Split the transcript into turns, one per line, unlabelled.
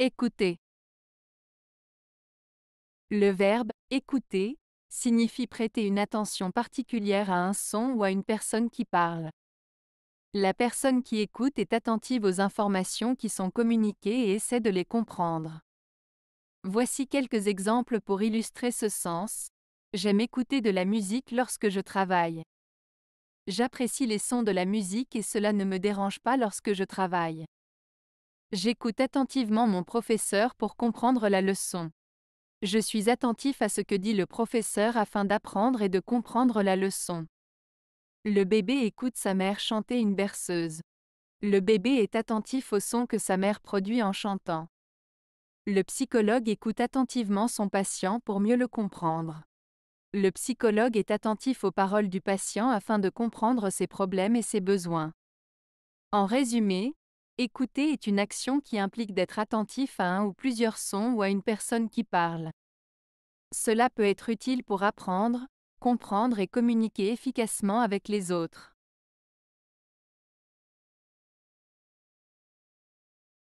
Écouter. Le verbe
écouter signifie prêter une attention particulière à un son ou à une personne qui parle. La personne qui écoute est attentive aux informations qui sont communiquées et essaie de les comprendre. Voici quelques exemples pour illustrer ce sens. J'aime écouter de la musique lorsque je travaille. J'apprécie les sons de la musique et cela ne me dérange pas lorsque je travaille. J'écoute attentivement mon professeur pour comprendre la leçon. Je suis attentif à ce que dit le professeur afin d'apprendre et de comprendre la leçon. Le bébé écoute sa mère chanter une berceuse. Le bébé est attentif au son que sa mère produit en chantant. Le psychologue écoute attentivement son patient pour mieux le comprendre. Le psychologue est attentif aux paroles du patient afin de comprendre ses problèmes et ses besoins. En résumé, Écouter est une action qui implique d'être attentif à un ou plusieurs sons ou à une personne qui parle. Cela peut être utile pour apprendre, comprendre et communiquer efficacement avec les autres.